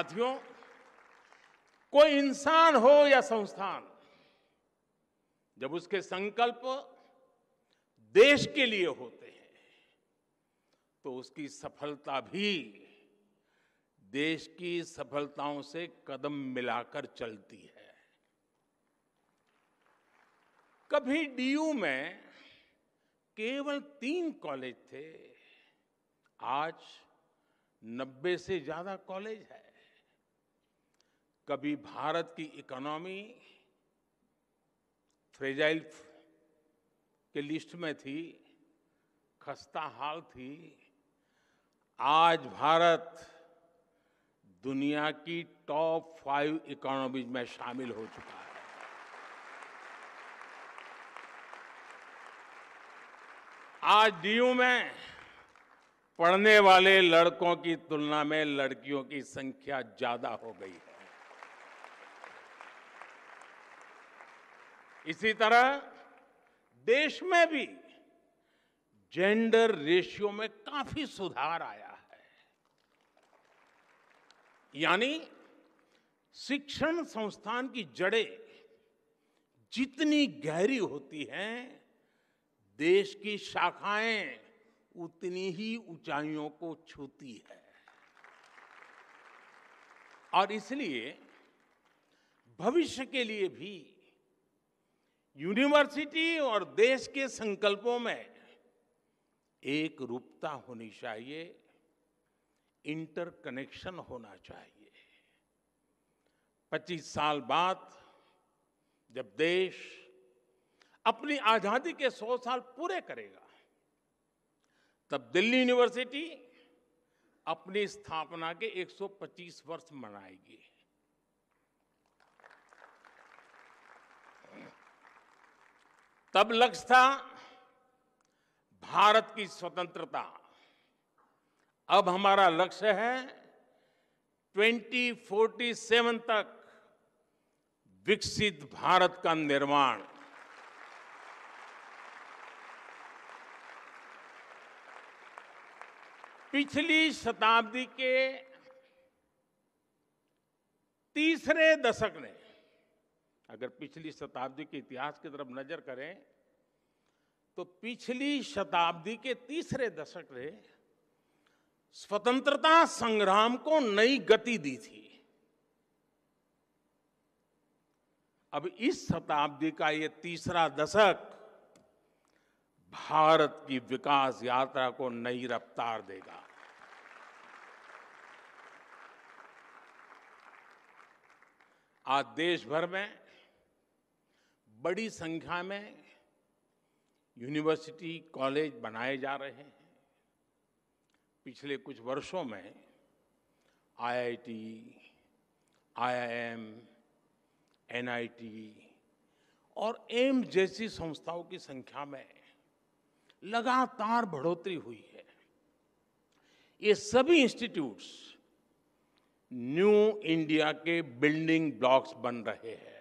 साथियों कोई इंसान हो या संस्थान जब उसके संकल्प देश के लिए होते हैं तो उसकी सफलता भी देश की सफलताओं से कदम मिलाकर चलती है कभी डीयू में केवल तीन कॉलेज थे आज नब्बे से ज्यादा कॉलेज है कभी भारत की इकोनॉमी फ्रेजाइल के लिस्ट में थी खस्ता हाल थी आज भारत दुनिया की टॉप फाइव इकोनॉमीज में शामिल हो चुका है आज डीयू में पढ़ने वाले लड़कों की तुलना में लड़कियों की संख्या ज्यादा हो गई है इसी तरह देश में भी जेंडर रेशियो में काफी सुधार आया है यानी शिक्षण संस्थान की जड़ें जितनी गहरी होती हैं देश की शाखाएं उतनी ही ऊंचाइयों को छूती है और इसलिए भविष्य के लिए भी यूनिवर्सिटी और देश के संकल्पों में एक रूपता होनी चाहिए इंटरकनेक्शन होना चाहिए 25 साल बाद जब देश अपनी आजादी के 100 साल पूरे करेगा तब दिल्ली यूनिवर्सिटी अपनी स्थापना के 125 वर्ष मनाएगी तब लक्ष्य था भारत की स्वतंत्रता अब हमारा लक्ष्य है 2047 तक विकसित भारत का निर्माण पिछली शताब्दी के तीसरे दशक ने अगर पिछली शताब्दी के इतिहास की तरफ नजर करें तो पिछली शताब्दी के तीसरे दशक ने स्वतंत्रता संग्राम को नई गति दी थी अब इस शताब्दी का यह तीसरा दशक भारत की विकास यात्रा को नई रफ्तार देगा आज देश भर में बड़ी संख्या में यूनिवर्सिटी कॉलेज बनाए जा रहे हैं पिछले कुछ वर्षों में आईआईटी, आईआईएम, एनआईटी और एम्स जैसी संस्थाओं की संख्या में लगातार बढ़ोतरी हुई है ये सभी इंस्टीट्यूट्स न्यू इंडिया के बिल्डिंग ब्लॉक्स बन रहे हैं